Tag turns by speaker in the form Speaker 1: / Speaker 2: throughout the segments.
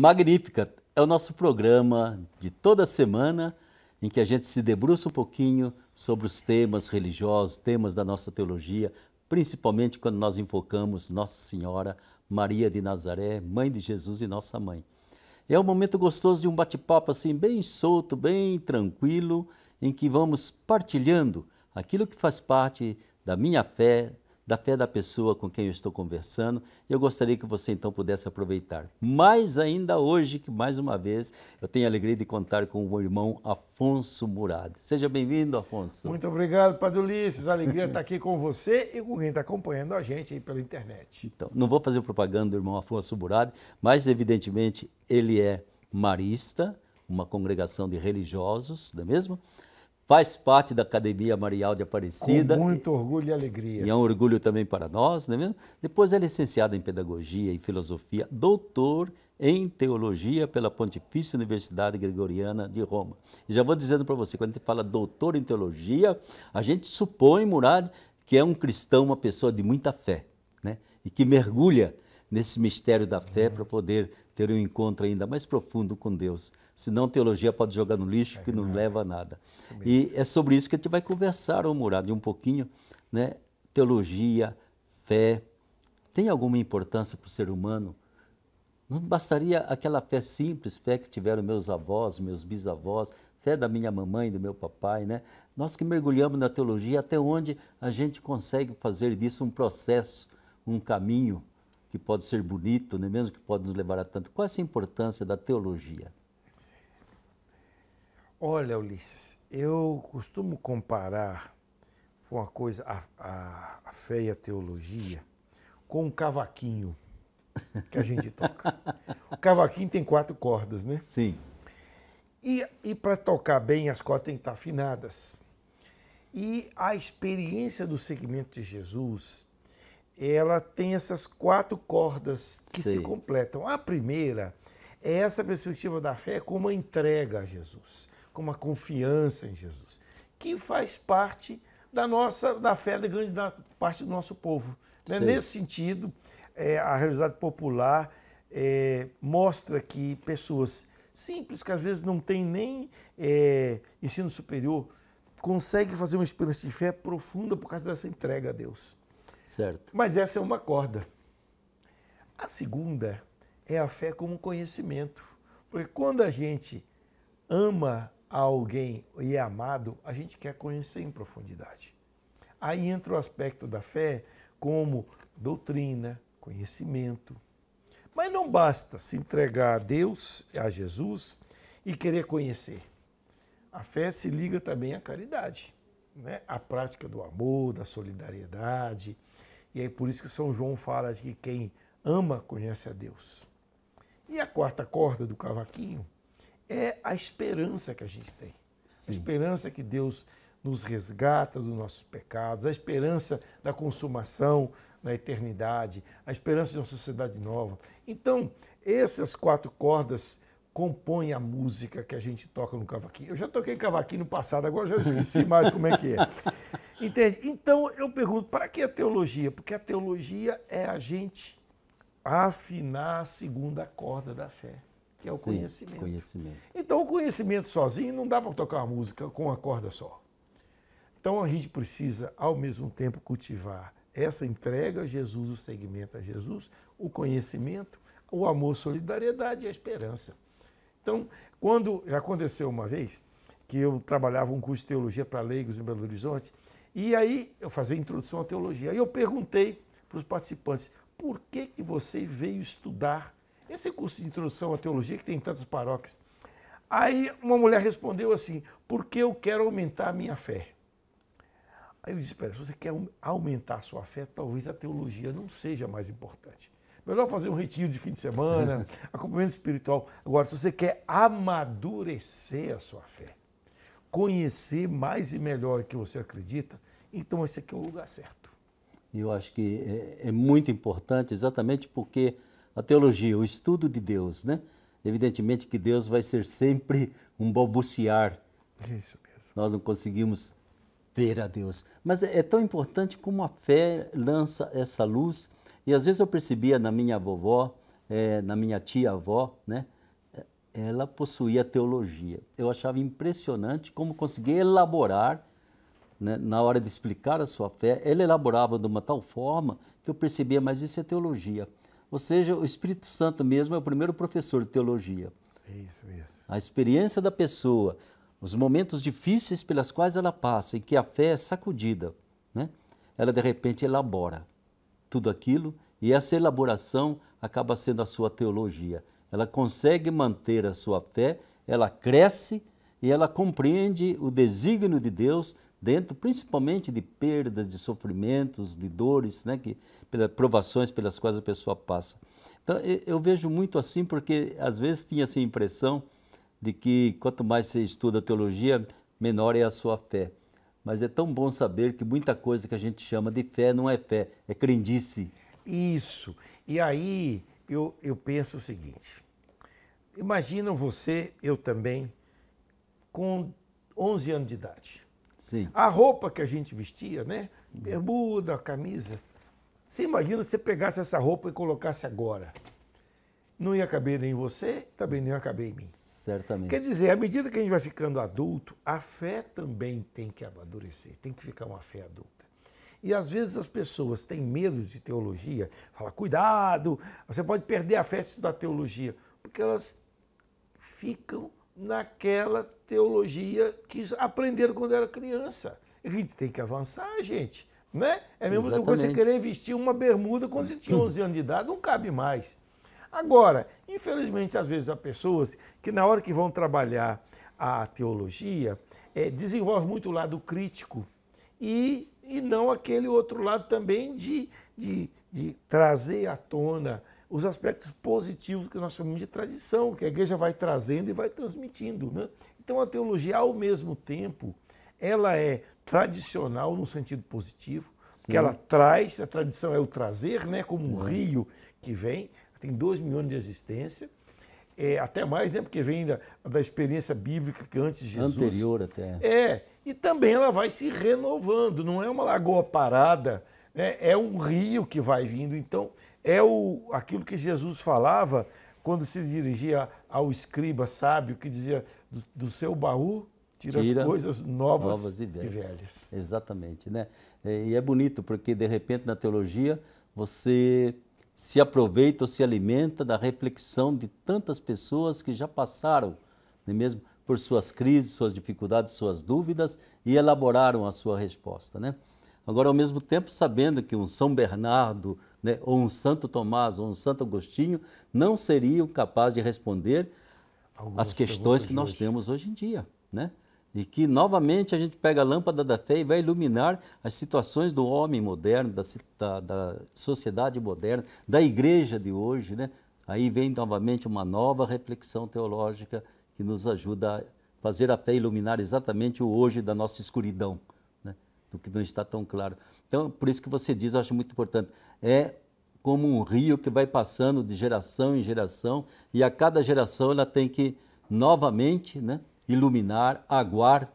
Speaker 1: Magnífica é o nosso programa de toda semana em que a gente se debruça um pouquinho sobre os temas religiosos, temas da nossa teologia, principalmente quando nós invocamos Nossa Senhora, Maria de Nazaré, Mãe de Jesus e Nossa Mãe. É um momento gostoso de um bate-papo assim, bem solto, bem tranquilo, em que vamos partilhando aquilo que faz parte da minha fé, da fé da pessoa com quem eu estou conversando. Eu gostaria que você então pudesse aproveitar. Mais ainda hoje, que mais uma vez eu tenho a alegria de contar com o irmão Afonso Murado. Seja bem-vindo, Afonso.
Speaker 2: Muito obrigado, Padre Ulisses. Alegria estar tá aqui com você e com quem está acompanhando a gente aí pela internet.
Speaker 1: Então, não vou fazer propaganda do irmão Afonso Murado, mas evidentemente ele é marista, uma congregação de religiosos, não é mesmo? faz parte da Academia Marial de Aparecida. Com muito
Speaker 2: orgulho e alegria. E é
Speaker 1: um orgulho também para nós, não é mesmo? Depois é licenciado em Pedagogia e Filosofia, doutor em Teologia pela Pontifícia Universidade Gregoriana de Roma. E já vou dizendo para você, quando a gente fala doutor em Teologia, a gente supõe, Murad, que é um cristão, uma pessoa de muita fé, né? E que mergulha nesse mistério da fé uhum. para poder ter um encontro ainda mais profundo com Deus. Senão, teologia pode jogar no lixo, é que não leva a nada. É e é sobre isso que a gente vai conversar, ô Murado, um pouquinho. Né? Teologia, fé, tem alguma importância para o ser humano? Não bastaria aquela fé simples, fé que tiveram meus avós, meus bisavós, fé da minha mamãe, do meu papai, né? Nós que mergulhamos na teologia, até onde a gente consegue fazer disso um processo, um caminho, que pode ser bonito, né? mesmo que pode nos levar a tanto. Qual é essa importância da teologia?
Speaker 2: Olha, Ulisses, eu costumo comparar uma coisa, a, a, a fé e a teologia, com um cavaquinho que a gente toca. o cavaquinho tem quatro cordas, né? Sim. E, e para tocar bem, as cordas têm que estar afinadas. E a experiência do segmento de Jesus ela tem essas quatro cordas que Sim. se completam. A primeira é essa perspectiva da fé como a entrega a Jesus, como a confiança em Jesus, que faz parte da nossa da fé da grande da parte do nosso povo. Né? Nesse sentido, é, a realidade popular é, mostra que pessoas simples, que às vezes não têm nem é, ensino superior, conseguem fazer uma experiência de fé profunda por causa dessa entrega a Deus. Certo. Mas essa é uma corda. A segunda é a fé como conhecimento. Porque quando a gente ama alguém e é amado, a gente quer conhecer em profundidade. Aí entra o aspecto da fé como doutrina, conhecimento. Mas não basta se entregar a Deus, a Jesus, e querer conhecer. A fé se liga também à caridade, né? à prática do amor, da solidariedade, e é por isso que São João fala que quem ama conhece a Deus. E a quarta corda do cavaquinho é a esperança que a gente tem. Sim. A esperança que Deus nos resgata dos nossos pecados, a esperança da consumação na eternidade, a esperança de uma sociedade nova. Então, essas quatro cordas compõem a música que a gente toca no cavaquinho. Eu já toquei cavaquinho no passado, agora já esqueci mais como é que é. Entende? Então eu pergunto, para que a teologia? Porque a teologia é a gente afinar a segunda corda da fé, que é o Sim, conhecimento. conhecimento. Então o conhecimento sozinho não dá para tocar uma música com uma corda só. Então a gente precisa, ao mesmo tempo, cultivar essa entrega a Jesus, o segmento a Jesus, o conhecimento, o amor, solidariedade e a esperança. Então, quando aconteceu uma vez que eu trabalhava um curso de teologia para leigos em Belo Horizonte e aí eu fazia introdução à teologia. Aí eu perguntei para os participantes, por que, que você veio estudar esse curso de introdução à teologia que tem tantas paróquias? Aí uma mulher respondeu assim, porque eu quero aumentar a minha fé. Aí eu disse, espera, se você quer aumentar a sua fé, talvez a teologia não seja mais importante. Melhor fazer um retiro de fim de semana, acompanhamento espiritual. Agora, se você quer amadurecer a sua fé, conhecer mais e melhor o que você acredita, então esse aqui é o lugar certo.
Speaker 1: eu acho que é, é, muito importante, exatamente porque a teologia, o estudo de Deus, né? Evidentemente que Deus vai ser sempre um balbuciar. Isso mesmo. Nós não conseguimos ver a Deus. Mas é, é tão importante como a fé lança essa luz. E às vezes eu percebia na minha vovó, é, na minha tia-avó, né? É, ela possuía teologia. Eu achava impressionante como conseguia elaborar né, na hora de explicar a sua fé, ele elaborava de uma tal forma que eu percebia, mas isso é teologia. Ou seja, o Espírito Santo mesmo é o primeiro professor de teologia. É isso mesmo. A experiência da pessoa, os momentos difíceis pelas quais ela passa em que a fé é sacudida, né? ela de repente elabora tudo aquilo e essa elaboração acaba sendo a sua teologia. Ela consegue manter a sua fé, ela cresce e ela compreende o desígnio de Deus dentro principalmente de perdas, de sofrimentos, de dores, né, que, pelas provações pelas quais a pessoa passa. Então, eu, eu vejo muito assim porque às vezes tinha essa impressão de que quanto mais você estuda teologia, menor é a sua fé. Mas é tão bom saber que muita coisa que a gente chama de fé não é fé, é crendice. Isso.
Speaker 2: E aí eu, eu penso o seguinte: imagina você, eu também, com 11 anos de idade Sim. A roupa que a gente vestia, né? Bermuda, camisa. Você imagina se você pegasse essa roupa e colocasse agora. Não ia caber nem em você, também não ia caber em mim.
Speaker 1: Certamente. Quer dizer, à medida
Speaker 2: que a gente vai ficando adulto, a fé também tem que amadurecer, tem que ficar uma fé adulta. E às vezes as pessoas têm medo de teologia, fala cuidado, você pode perder a fé da teologia, porque elas ficam naquela teologia que aprenderam quando era criança. A gente tem que avançar, gente. Né? É mesmo mesma você querer vestir uma bermuda quando você tinha 11 anos de idade, não cabe mais. Agora, infelizmente, às vezes há pessoas que na hora que vão trabalhar a teologia, é, eh, desenvolvem muito o lado crítico e, e não aquele outro lado também de, de, de trazer à tona os aspectos positivos que nós chamamos de tradição, que a igreja vai trazendo e vai transmitindo. Né? Então a teologia, ao mesmo tempo, ela é tradicional no sentido positivo, que ela traz, a tradição é o trazer, né, como um uhum. rio que vem, tem dois milhões de existência, é, até mais, né, porque vem da, da experiência bíblica que antes de Jesus. Anterior até. É, e também ela vai se renovando, não é uma lagoa parada, né, é um rio que vai vindo, então é o, aquilo que Jesus falava quando se dirigia ao escriba sábio, que dizia: do, do seu baú tira, tira as coisas novas, novas e, velhas. e, velhas.
Speaker 1: Exatamente, né? É, e é bonito porque de repente na teologia você se aproveita ou se alimenta da reflexão de tantas pessoas que já passaram, nem né mesmo por suas crises, suas dificuldades, suas dúvidas e elaboraram a sua resposta, né? Agora, ao mesmo tempo, sabendo que um São Bernardo, né, ou um Santo Tomás, ou um Santo Agostinho, não seriam capazes de responder Algumas às questões que nós hoje. temos hoje em dia. Né? E que, novamente, a gente pega a lâmpada da fé e vai iluminar as situações do homem moderno, da, da, da sociedade moderna, da igreja de hoje. Né? Aí vem novamente uma nova reflexão teológica que nos ajuda a fazer a fé iluminar exatamente o hoje da nossa escuridão, né? do que não está tão claro. Então, por isso que você diz, eu acho muito importante, é como um rio que vai passando de geração em geração e a cada geração ela tem que novamente, né, iluminar, aguar,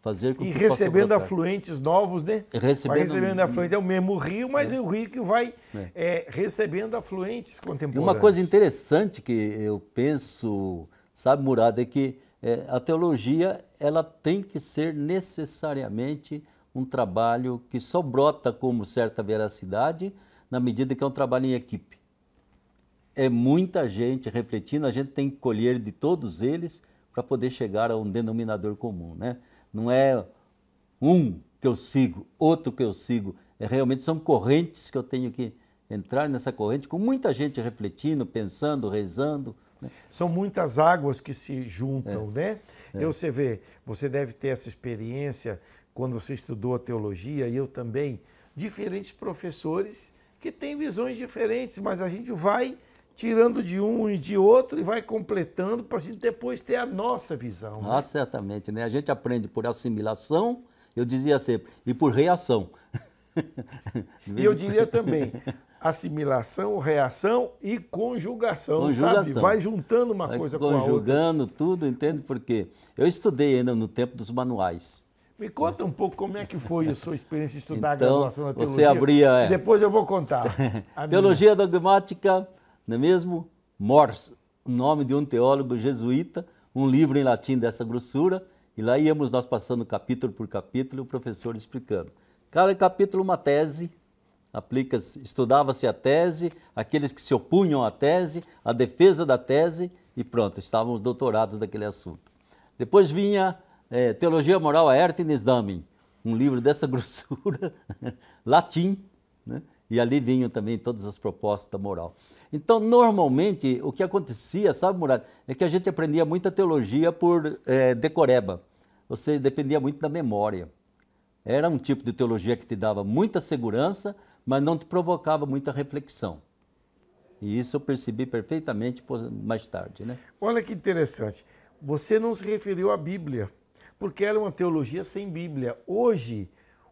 Speaker 1: fazer com e que recebendo
Speaker 2: afluentes novos, né? Recebendo, recebendo afluentes é o mesmo rio, mas é, é o rio que vai é. É, recebendo afluentes contemporâneos. Uma coisa
Speaker 1: interessante que eu penso, sabe, Murada, é que é, a teologia ela tem que ser necessariamente um trabalho que só brota como certa veracidade na medida que é um trabalho em equipe. É muita gente refletindo, a gente tem que colher de todos eles para poder chegar a um denominador comum, né? Não é um que eu sigo, outro que eu sigo, é realmente são correntes que eu tenho que entrar nessa corrente com muita gente refletindo, pensando, rezando. Né? São muitas águas que se juntam, é. né? É. Eu, você vê, você deve ter essa experiência
Speaker 2: quando você estudou a teologia e eu também, diferentes professores que têm visões diferentes, mas a gente vai tirando de um e de outro e vai completando para a gente depois ter
Speaker 1: a nossa visão. Né? Ah, certamente, né? A gente aprende por assimilação, eu dizia sempre, e por reação. E eu diria também,
Speaker 2: assimilação, reação e conjugação, conjugação. sabe? Vai juntando uma vai coisa com a outra.
Speaker 1: Conjugando tudo, entende? Porque eu estudei ainda no tempo dos manuais.
Speaker 2: Me conta um pouco como é que foi a sua experiência de estudar então, a graduação na teologia. Você abria, é. E depois eu vou contar. teologia
Speaker 1: dogmática, não é mesmo? Morse, nome de um teólogo jesuíta, um livro em latim dessa grossura, e lá íamos nós passando capítulo por capítulo, o professor explicando. Cada capítulo uma tese, estudava-se a tese, aqueles que se opunham à tese, a defesa da tese, e pronto, estavam os doutorados daquele assunto. Depois vinha é, Teologia Moral a Ertenis Damen, um livro dessa grossura, latim, né? e ali vinham também todas as propostas da moral. Então, normalmente, o que acontecia, sabe, Murat, é que a gente aprendia muita teologia por é, decoreba, ou seja, dependia muito da memória. Era um tipo de teologia que te dava muita segurança, mas não te provocava muita reflexão. E isso eu percebi perfeitamente mais tarde, né? Olha que interessante. Você não se referiu à Bíblia porque era uma teologia
Speaker 2: sem Bíblia. Hoje,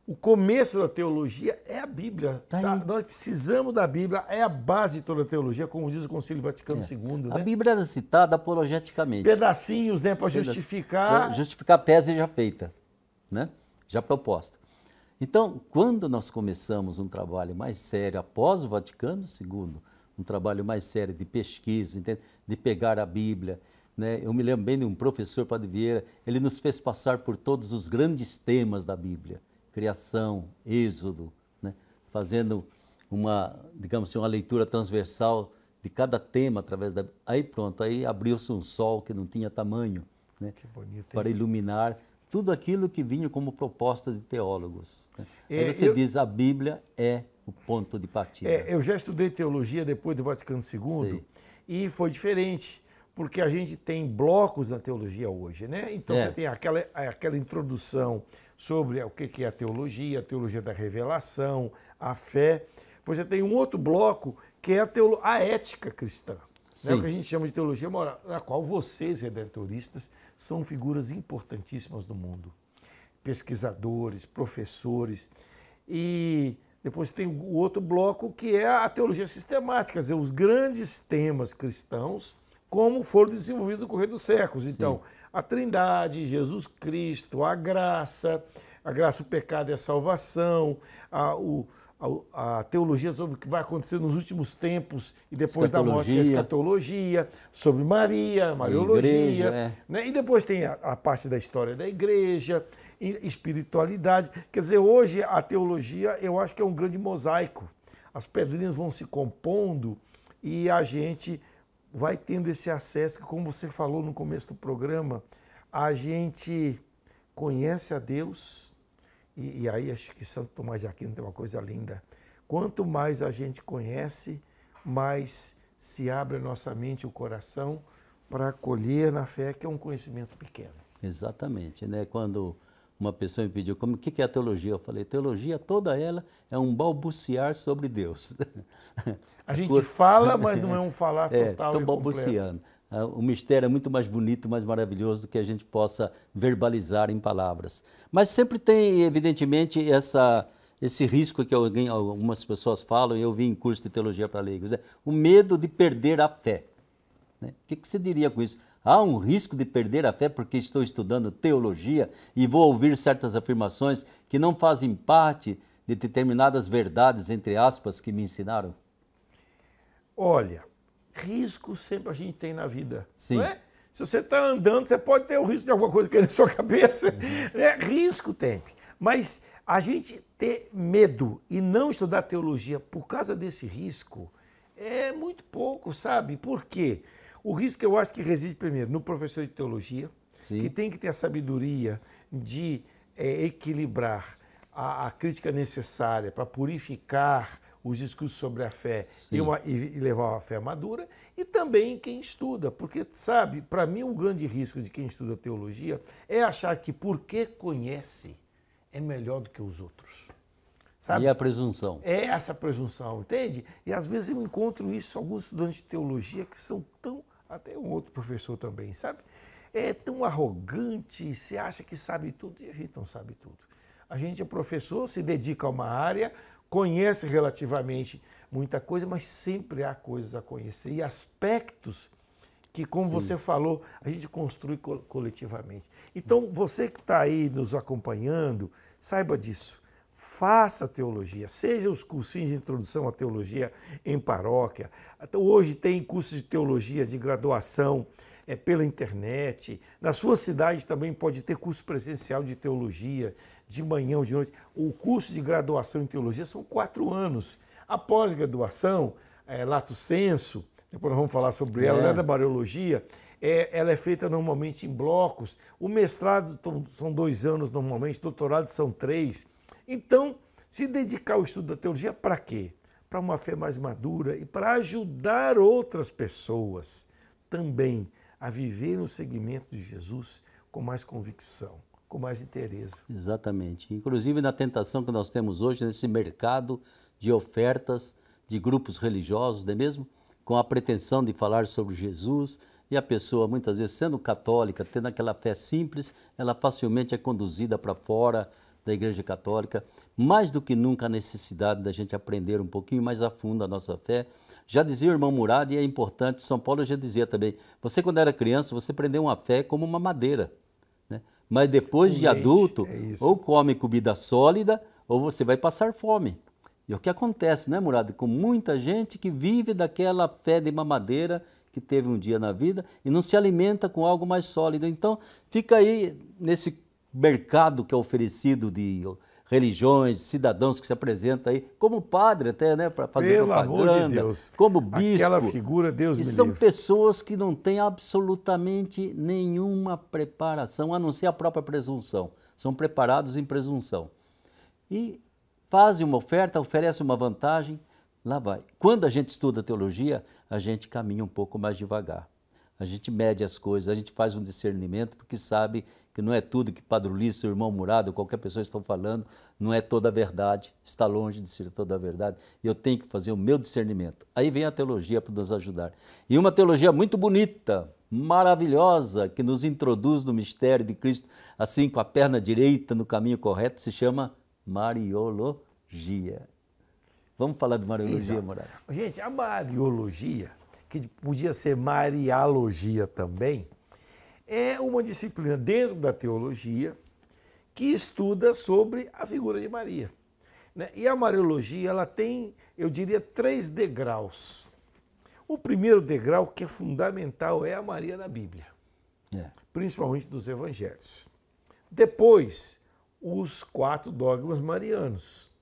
Speaker 2: o começo da teologia é a Bíblia. Tá Nós precisamos da Bíblia, é a base de toda a teologia, como diz o Concílio Vaticano é. II. A né?
Speaker 1: Bíblia era citada apologeticamente. Pedacinhos, né, para justificar. Pra justificar a tese já feita, né? já proposta. Então, quando nós começamos um trabalho mais sério após o Vaticano II, um trabalho mais sério de pesquisa, de pegar a Bíblia né? Eu me lembro bem de um professor, Padre Vieira, ele nos fez passar por todos os grandes temas da Bíblia, criação, êxodo, né? fazendo uma, digamos assim, uma leitura transversal de cada tema através da aí pronto aí abriu-se um sol que não tinha tamanho né? bonito, para iluminar tudo aquilo que vinha como propostas de teólogos né? é, aí você eu... diz a Bíblia é o ponto de partida é,
Speaker 2: eu já estudei teologia depois do Vaticano II Sei. e foi diferente porque a gente tem blocos na teologia hoje, né? Então é. você tem aquela, aquela introdução sobre o que é a teologia, a teologia da revelação, a fé. Depois você tem um outro bloco que é a, teolo a ética cristã, é né? o que a gente chama de teologia moral, na qual vocês, redentoristas, são figuras importantíssimas no mundo. Pesquisadores, professores. E depois tem o outro bloco que é a teologia sistemática, quer dizer, os grandes temas cristãos como foram desenvolvidos no correr dos séculos. Então, a Trindade, Jesus Cristo, a graça, a graça, o pecado e a salvação, a, o, a, a, teologia sobre o que vai acontecer nos últimos tempos e depois da morte, a escatologia, sobre Maria, Mariologia. É. né? E depois tem a, a, parte da história da igreja, espiritualidade. Quer dizer, hoje a teologia eu acho que é um grande mosaico. As pedrinhas vão se compondo e a gente vai tendo esse acesso que, como você falou no começo do programa, a gente conhece a Deus, e, e aí acho que Santo Tomás de Aquino tem uma coisa linda. Quanto mais a gente conhece, mais se abre a nossa mente e o coração para acolher na fé, que é um conhecimento pequeno.
Speaker 1: Exatamente, né? Quando uma pessoa me pediu, como que, que é a teologia? Eu falei, teologia toda ela é um balbuciar sobre Deus. A gente Por... fala, mas não é um falar é, total. Estou é, tô balbuciando. Completo. Ah, o mistério é muito mais bonito, mais maravilhoso do que a gente possa verbalizar em palavras. Mas sempre tem, evidentemente, essa, esse risco que alguém, algumas pessoas falam, e eu vi em curso de teologia para leigos, é o medo de perder a fé. Né? O que, que você diria com isso? Há um risco de perder a fé porque estou estudando teologia e vou ouvir certas afirmações que não fazem parte de determinadas verdades, entre aspas, que me ensinaram?
Speaker 2: Olha, risco sempre a gente tem na vida. Sim. É? Se você está andando, você pode ter o risco de alguma coisa cair na sua cabeça. Uhum. É, risco tem. Mas a gente ter medo e não estudar teologia por causa desse risco é muito pouco, sabe? Por quê? Porque o risco eu acho que reside primeiro no professor de teologia, Sim. que tem que ter a sabedoria de é, equilibrar a, a, crítica necessária para purificar os discursos sobre a fé e, uma, e, levar a fé madura, e também quem estuda, porque sabe, para mim o um grande risco de quem estuda teologia é achar que porque conhece é melhor do que os outros. Sabe? E a presunção. É essa presunção, entende? E às vezes eu encontro isso alguns estudantes de teologia que são tão até um outro professor também, sabe? É tão arrogante, se acha que sabe tudo e a gente não sabe tudo. A gente é professor, se dedica a uma área, conhece relativamente muita coisa, mas sempre há coisas a conhecer e aspectos que, como Sim. você falou, a gente construi coletivamente. Então, você que está aí nos acompanhando, saiba disso faça teologia, seja os cursinhos de introdução à teologia em paróquia. Então, hoje tem cursos de teologia de graduação é, pela internet. Na sua cidade também pode ter curso presencial de teologia, de manhã ou de noite. O curso de graduação em teologia são quatro anos. A pós-graduação, é, lato senso, depois nós vamos falar sobre ela, é. né, da bariologia, é, ela é feita normalmente em blocos. O mestrado são dois anos normalmente, doutorado são três então, se dedicar ao estudo da teologia para quê? Para uma fé mais madura e para ajudar outras pessoas também a viver no segmento de Jesus com mais convicção, com mais interesse.
Speaker 1: Exatamente. Inclusive na tentação que nós temos hoje nesse mercado de ofertas de grupos religiosos, não é mesmo? Com a pretensão de falar sobre Jesus, e a pessoa, muitas vezes, sendo católica, tendo aquela fé simples, ela facilmente é conduzida para fora da Igreja Católica, mais do que nunca a necessidade da gente aprender um pouquinho mais a fundo a nossa fé. Já dizia o irmão Murado e é importante, São Paulo já dizia também, você quando era criança, você aprendeu uma fé como uma madeira, né? mas depois de adulto, é ou come comida sólida, ou você vai passar fome. E é o que acontece, né, Murado? com muita gente que vive daquela fé de mamadeira que teve um dia na vida e não se alimenta com algo mais sólido. Então, fica aí nesse mercado que é oferecido de religiões, cidadãos que se apresentam aí, como padre até, né, para fazer Pelo propaganda, de Deus. como bispo. Aquela figura, Deus e me são pessoas que não têm absolutamente nenhuma preparação, a não ser a própria presunção. São preparados em presunção. E fazem uma oferta, oferecem uma vantagem, lá vai. Quando a gente estuda teologia, a gente caminha um pouco mais devagar. A gente mede as coisas, a gente faz um discernimento porque sabe que não é tudo que Padre Ulisses, o irmão Murado, qualquer pessoa estão falando, não é toda a verdade, está longe de ser toda a verdade. E eu tenho que fazer o meu discernimento. Aí vem a teologia para nos ajudar. E uma teologia muito bonita, maravilhosa, que nos introduz no mistério de Cristo, assim com a perna direita no caminho correto, se chama Mariologia. Vamos falar de Mariologia, Exato. Murado?
Speaker 2: Gente, a Mariologia que podia ser mariologia também, é uma disciplina dentro da teologia que estuda sobre a figura de Maria. Né? E a Mariologia ela tem, eu diria, três degraus. O primeiro degrau, que é fundamental, é a Maria na Bíblia, é. principalmente nos Evangelhos. Depois, os quatro dogmas marianos: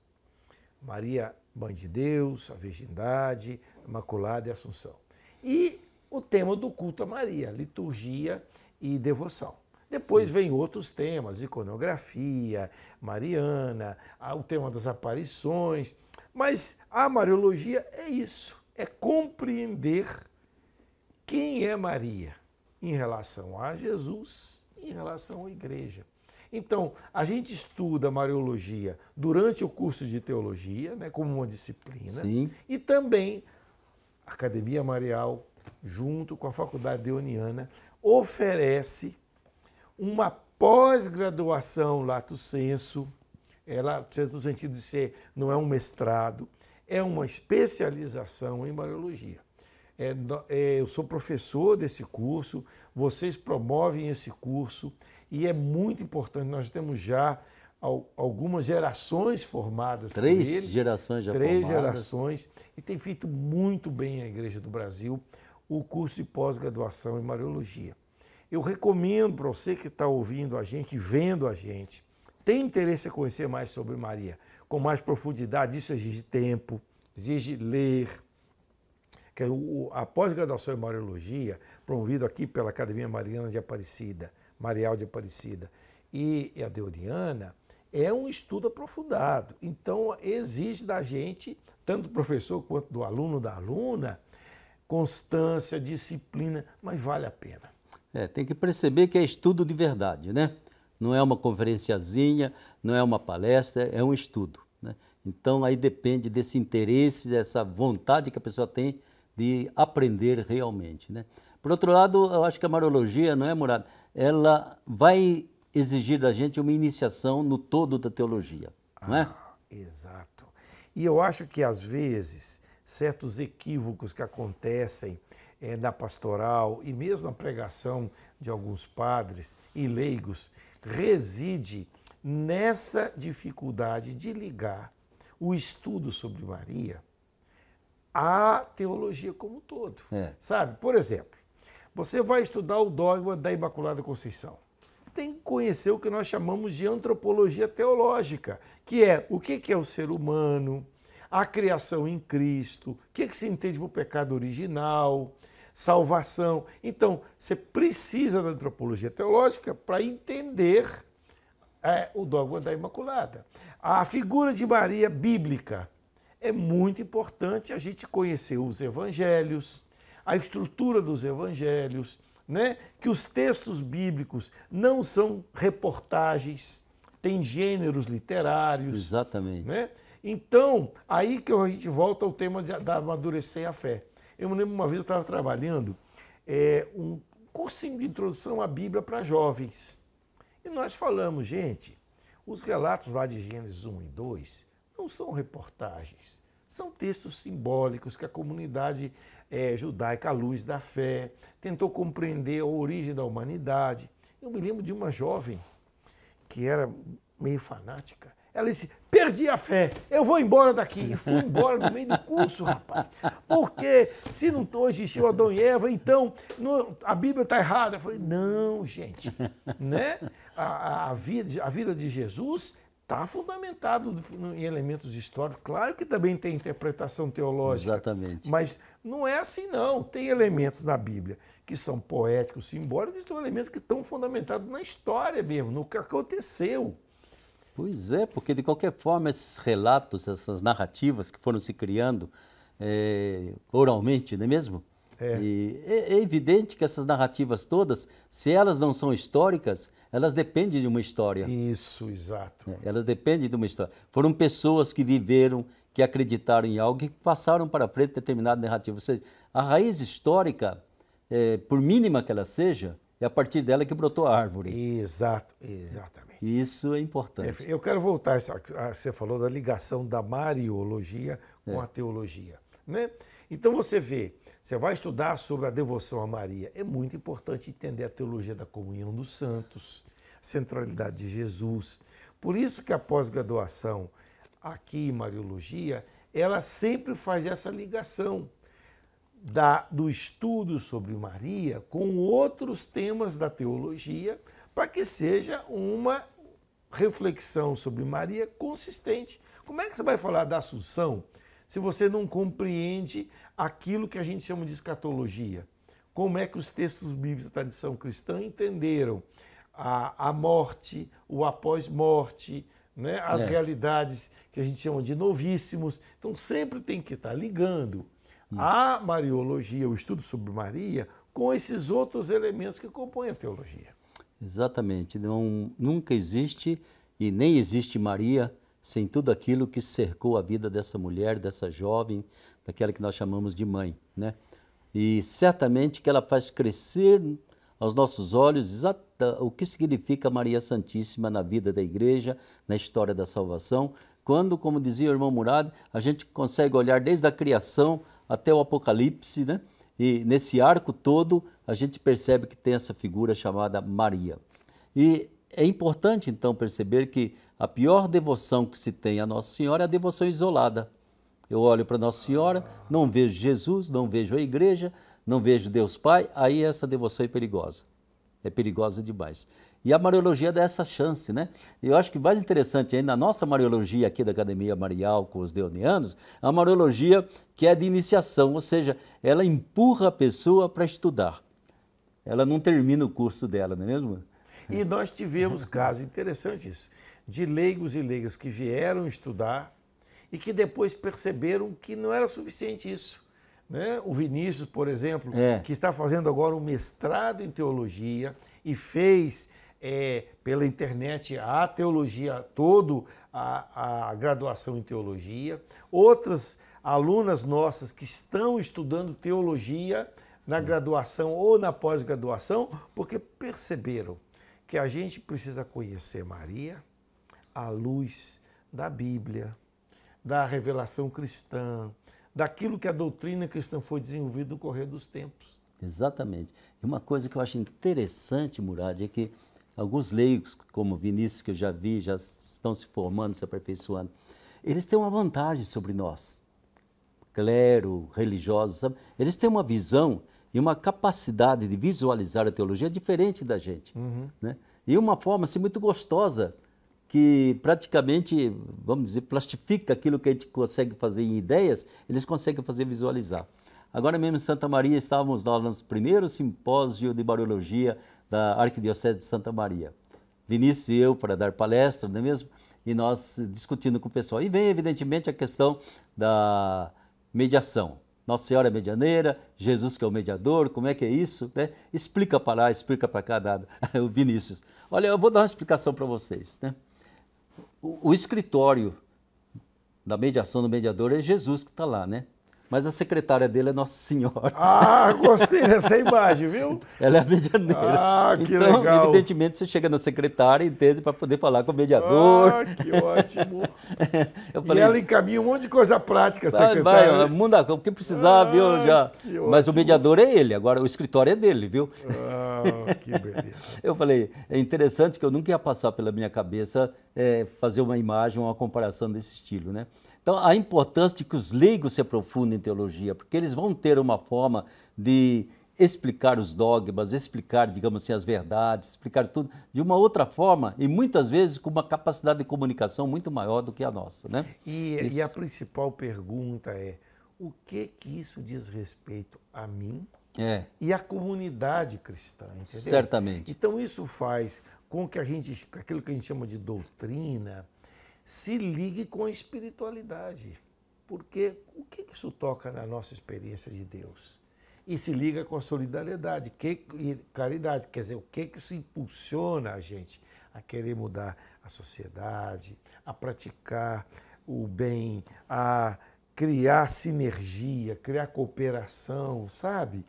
Speaker 2: Maria, Mãe de Deus, a Virgindade, a Imaculada e a Assunção. E o tema do culto a Maria, liturgia e devoção. Depois Sim. vem outros temas, iconografia, mariana, o tema das aparições. Mas a Mariologia é isso, é compreender quem é Maria em relação a Jesus, em relação à igreja. Então, a gente estuda Mariologia durante o curso de teologia, né, como uma disciplina, Sim. e também Academia Marial, junto com a Faculdade Deoniana, oferece uma pós-graduação lato senso, ela no sentido de ser, não é um mestrado, é uma especialização em Mariologia. É, é, eu sou professor desse curso, vocês promovem esse curso e é muito importante. Nós temos já algumas gerações formadas três por ele, gerações já três formadas. gerações e tem feito muito bem a Igreja do Brasil o curso de pós-graduação em Mariologia. Eu recomendo para você que está ouvindo a gente, vendo a gente, tem interesse em conhecer mais sobre Maria, com mais profundidade. Isso exige tempo, exige ler. A pós-graduação em Mariologia, promovida aqui pela Academia Mariana de Aparecida, Marial de Aparecida e a Deoriana, é um estudo aprofundado. Então, exige da gente, tanto do professor quanto do aluno, da aluna, constância, disciplina, mas vale a pena.
Speaker 1: É, tem que perceber que é estudo de verdade, né? Não é uma conferenciazinha, não é uma palestra, é um estudo. Né? Então, aí depende desse interesse, dessa vontade que a pessoa tem de aprender realmente, né? Por outro lado, eu acho que a marologia, não é, Murado? Ela vai exigir da gente uma iniciação no todo da teologia, ah, não é? Ah, exato.
Speaker 2: E eu acho que às vezes certos equívocos que acontecem é, na pastoral e mesmo na pregação de alguns padres e leigos reside nessa dificuldade de ligar o estudo sobre Maria à teologia como um todo. É. Sabe? Por exemplo, você vai estudar o dogma da Imaculada Conceição tem que conhecer o que nós chamamos de antropologia teológica, que é o que é o ser humano, a criação em Cristo, o que, é que se entende por pecado original, salvação. Então, você precisa da antropologia teológica para entender é, o dogma da Imaculada. A figura de Maria bíblica é muito importante a gente conhecer os evangelhos, a estrutura dos evangelhos, né? que os textos bíblicos não são reportagens, tem gêneros literários. Exatamente. Né? Então, aí que a gente volta ao tema de, da amadurecer a fé. Eu me lembro uma vez eu estava trabalhando é, um cursinho de introdução à Bíblia para jovens. E nós falamos, gente, os relatos lá de Gênesis 1 e 2 não são reportagens, são textos simbólicos que a comunidade é, judaica, à luz da fé, tentou compreender a origem da humanidade. Eu me lembro de uma jovem que era meio fanática. Ela disse: Perdi a fé, eu vou embora daqui. E fui embora no meio do curso, rapaz. Porque se não existiu Adão e Eva, então a Bíblia está errada. Eu falei: Não, gente. Né? a, a, vida, a vida de Jesus está fundamentado em elementos históricos. Claro que também tem interpretação teológica. Exatamente. Mas não é assim, não. Tem elementos na Bíblia que são poéticos, simbólicos, e são elementos que estão fundamentados na história mesmo, no que aconteceu.
Speaker 1: Pois é, porque de qualquer forma esses relatos, essas narrativas que foram se criando é, oralmente, não é mesmo? É. E é, é, evidente que essas narrativas todas, se elas não são históricas, elas dependem de uma história. Isso, exato. É, elas dependem de uma história. Foram pessoas que viveram, que acreditaram em algo e passaram para frente determinada narrativa. Ou seja, a raiz histórica, é, por mínima que ela seja, é a partir dela que brotou a árvore. Exato, exatamente. Isso é importante. É,
Speaker 2: eu quero voltar, a, a, você falou da ligação da mariologia com é. a teologia. Né? Então você vê você vai estudar sobre a devoção a Maria. É muito importante entender a teologia da comunhão dos santos, a centralidade de Jesus. Por isso que a pós-graduação aqui em Mariologia, ela sempre faz essa ligação da, do estudo sobre Maria com outros temas da teologia, para que seja uma reflexão sobre Maria consistente. Como é que você vai falar da Assunção se você não compreende aquilo que a gente chama de escatologia. Como é que os textos bíblicos da tradição cristã entenderam a, a morte, o após-morte, né? as é. realidades que a gente chama de novíssimos. Então, sempre tem que estar ligando hum. a Mariologia, o estudo sobre Maria, com esses outros elementos que compõem a teologia.
Speaker 1: Exatamente. Não, nunca existe e nem existe Maria sem tudo aquilo que cercou a vida dessa mulher, dessa jovem, daquela que nós chamamos de mãe, né? E certamente que ela faz crescer aos nossos olhos exata, o que significa Maria Santíssima na vida da igreja, na história da salvação, quando, como dizia o irmão Murad, a gente consegue olhar desde a criação até o Apocalipse, né? E nesse arco todo, a gente percebe que tem essa figura chamada Maria. E é importante então perceber que a pior devoção que se tem a Nossa Senhora é a devoção isolada. Eu olho para Nossa Senhora, não vejo Jesus, não vejo a igreja, não vejo Deus Pai, aí essa devoção é perigosa. É perigosa demais. E a Mariologia dá essa chance, né? Eu acho que mais interessante ainda, na nossa Mariologia aqui da Academia Marial com os Deonianos, é a Mariologia que é de iniciação, ou seja, ela empurra a pessoa para estudar. Ela não termina o curso dela, não é mesmo?
Speaker 2: E nós tivemos casos interessantes de leigos e leigas que vieram estudar e que depois perceberam que não era suficiente isso. Né? O Vinícius, por exemplo, é. que está fazendo agora um mestrado em teologia e fez é, pela internet a teologia todo, a, a graduação em teologia. Outras alunas nossas que estão estudando teologia na hum. graduação ou na pós-graduação, porque perceberam que a gente precisa conhecer Maria à luz da Bíblia, da revelação cristã, daquilo que a doutrina cristã foi desenvolvida no correr dos tempos.
Speaker 1: Exatamente. E uma coisa que eu acho interessante, Murad, é que alguns leigos, como Vinícius, que eu já vi, já estão se formando, se aperfeiçoando, eles têm uma vantagem sobre nós, clero, religiosos, sabe? eles têm uma visão e uma capacidade de visualizar a teologia diferente da gente. Uhum. Né? E uma forma assim, muito gostosa, que praticamente, vamos dizer, plastifica aquilo que a gente consegue fazer em ideias, eles conseguem fazer visualizar. Agora mesmo em Santa Maria estávamos nós no primeiro simpósio de Bariologia da Arquidiocese de Santa Maria. Vinícius e eu para dar palestra, não é mesmo? E nós discutindo com o pessoal. E vem, evidentemente, a questão da mediação. Nossa Senhora é medianeira, Jesus que é o mediador, como é que é isso? Né? Explica para lá, explica para cá, nada. o Vinícius. Olha, eu vou dar uma explicação para vocês. Né? O, o, escritório da mediação do mediador é Jesus que está lá, né? mas a secretária dele é Nossa Senhora. Ah, gostei dessa
Speaker 2: imagem, viu?
Speaker 1: Ela é a medianeira. Ah, que então, legal. evidentemente, você chega na secretária e entende para poder falar com o mediador. Ah, que ótimo. falei, e ela encaminha um monte de coisa prática, vai, secretária. Vai, muda o que precisar, ah, viu? Já. Mas o mediador é ele, agora o escritório é dele, viu? Ah, que beleza. eu falei, é interessante que eu nunca ia passar pela minha cabeça é, fazer uma imagem, uma comparação desse estilo, né? Então, a importância de que os leigos se aprofundem em teologia, porque eles vão ter uma forma de explicar os dogmas, explicar, digamos assim, as verdades, explicar tudo de uma outra forma e muitas vezes com uma capacidade de comunicação muito maior do que a nossa, né? E, e a
Speaker 2: principal pergunta é o que que isso diz respeito a mim é. e à comunidade cristã, entendeu? Certamente. Então isso faz com que a gente, aquilo que a gente chama de doutrina, se ligue com a espiritualidade. Porque o que isso toca na nossa experiência de Deus? E se liga com a solidariedade que, e caridade. Quer dizer, o que, que isso impulsiona a gente a querer mudar a sociedade, a praticar o bem, a criar sinergia, criar cooperação, sabe?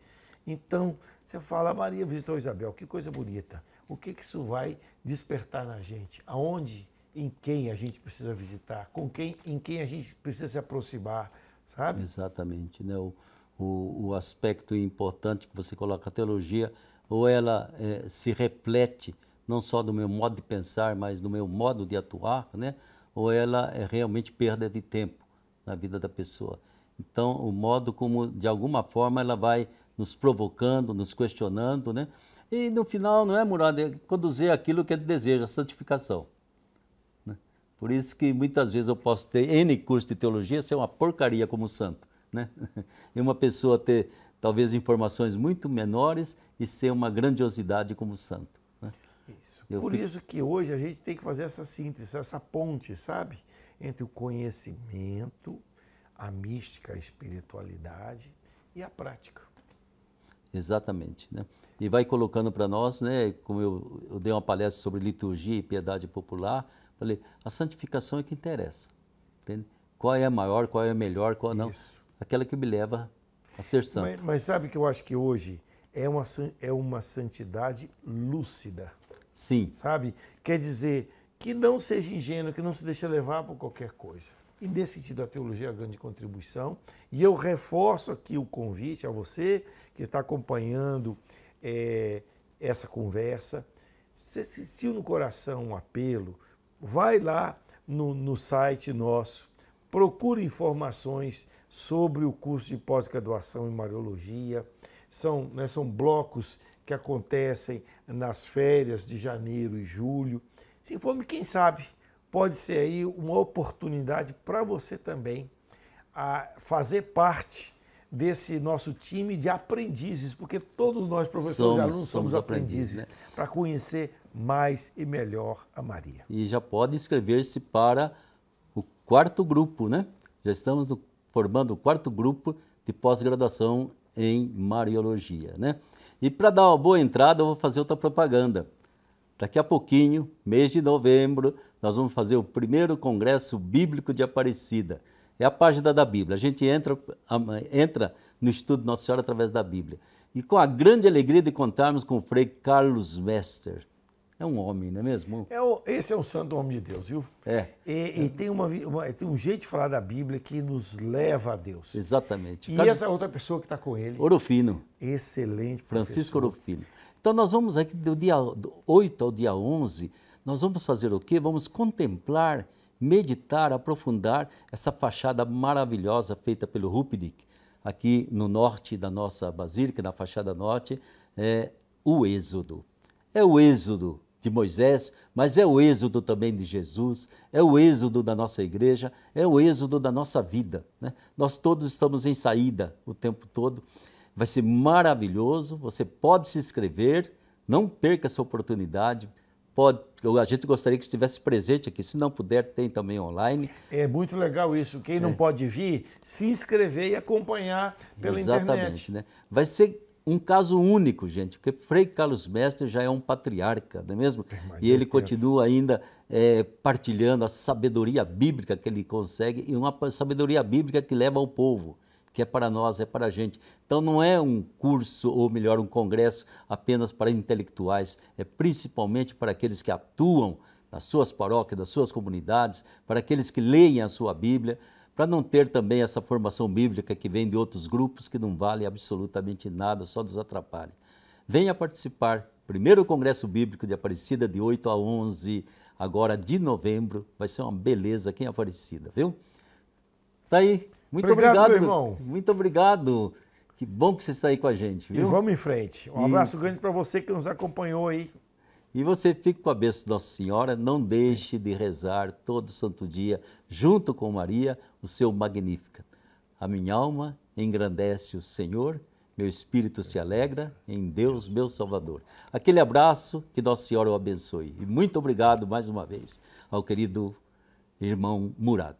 Speaker 2: Então, você fala, Maria visitou Isabel, que coisa bonita. O que, que isso vai despertar na gente? Aonde? em quem a gente precisa visitar, com quem, em quem a gente precisa se aproximar, sabe?
Speaker 1: Exatamente, né? O, o, o aspecto importante que você coloca, a teologia, ou ela é, se reflete não só do meu modo de pensar, mas do meu modo de atuar, né? Ou ela é realmente perda de tempo na vida da pessoa. Então, o modo como, de alguma forma, ela vai nos provocando, nos questionando, né? E no final, não é, Murado, é conduzir aquilo que ele deseja, a santificação. Por isso que muitas vezes eu posso ter N curso de teologia ser é uma porcaria como santo, né? E uma pessoa ter talvez informações muito menores e ser uma grandiosidade como santo. Né? Isso. Eu Por fico... isso
Speaker 2: que hoje a gente tem que fazer essa síntese, essa ponte, sabe? Entre o conhecimento, a mística, a espiritualidade e a prática.
Speaker 1: Exatamente. Né? E vai colocando para nós, né, como eu, eu dei uma palestra sobre liturgia e piedade popular, Falei, a santificação é que interessa. Entende? Qual é a maior, qual é a melhor, qual não. Isso. Aquela que me leva a ser santo. Mas, mas
Speaker 2: sabe que eu acho que hoje é uma, é uma santidade lúcida. Sim. Sabe? Quer dizer, que não seja ingênuo, que não se deixe levar por qualquer coisa. E nesse sentido, a teologia é a grande contribuição. E eu reforço aqui o convite a você que está acompanhando é, essa conversa. Você sentiu no coração um apelo, vai lá no, no site nosso, procure informações sobre o curso de pós-graduação em Mariologia. São, né, são blocos que acontecem nas férias de janeiro e julho. Se informe, quem sabe, pode ser aí uma oportunidade para você também a fazer parte desse nosso time de aprendizes, porque todos nós, professores somos, e alunos, somos, somos aprendizes, aprendizes né? para conhecer mais e melhor a Maria.
Speaker 1: E já pode inscrever-se para o quarto grupo, né? Já estamos formando o quarto grupo de pós-graduação em Mariologia, né? E para dar uma boa entrada, eu vou fazer outra propaganda. Daqui a pouquinho, mês de novembro, nós vamos fazer o primeiro Congresso Bíblico de Aparecida. É a página da Bíblia. A gente entra, entra no estudo Nossa Senhora através da Bíblia. E com a grande alegria de contarmos com o Frei Carlos Mester é um homem, não é mesmo?
Speaker 2: É o, esse é um santo homem de Deus, viu? É. E, e é. tem, uma, uma, tem um jeito de falar da Bíblia que nos leva a Deus. Exatamente. E Cada... essa outra pessoa que está com ele?
Speaker 1: Orofino. Excelente. Professor. Francisco Orofino. Então nós vamos aqui do dia 8 ao dia 11, nós vamos fazer o quê? Vamos contemplar, meditar, aprofundar essa fachada maravilhosa feita pelo Rupnik, aqui no norte da nossa basílica, na fachada norte, é o Êxodo. É o Êxodo de Moisés, mas é o êxodo também de Jesus, é o êxodo da nossa igreja, é o êxodo da nossa vida. Né? Nós todos estamos em saída o tempo todo. Vai ser maravilhoso, você pode se inscrever, não perca essa oportunidade. Pode, a gente gostaria que estivesse presente aqui. Se não puder, tem também online. É muito legal isso. Quem não é. pode vir, se
Speaker 2: inscrever e acompanhar
Speaker 1: pela Exatamente, internet. Exatamente, né? Vai ser um caso único, gente, porque Frei Carlos Mestre já é um patriarca, não é mesmo? E ele é. continua ainda é, partilhando a sabedoria bíblica que ele consegue e uma sabedoria bíblica que leva ao povo, que é para nós, é para a gente. Então não é um curso, ou melhor, um congresso apenas para intelectuais, é principalmente para aqueles que atuam nas suas paróquias, nas suas comunidades, para aqueles que leem a sua Bíblia, para não ter também essa formação bíblica que vem de outros grupos que não vale absolutamente nada, só nos atrapalha. Venha participar, primeiro Congresso Bíblico de Aparecida, de 8 a 11, agora de novembro, vai ser uma beleza aqui em é Aparecida, viu? Tá aí, muito obrigado, obrigado irmão. Muito obrigado. Que bom que você está aí com a gente, viu? E vamos em frente.
Speaker 2: Um Isso. abraço grande para você que nos
Speaker 1: acompanhou aí. E você fique com a bênção de Nossa Senhora, não deixe de rezar todo santo dia, junto com Maria, o seu Magnífica. A minha alma engrandece o Senhor, meu espírito se alegra em Deus, meu Salvador. Aquele abraço, que Nossa Senhora o abençoe. E muito obrigado mais uma vez ao querido irmão Murad.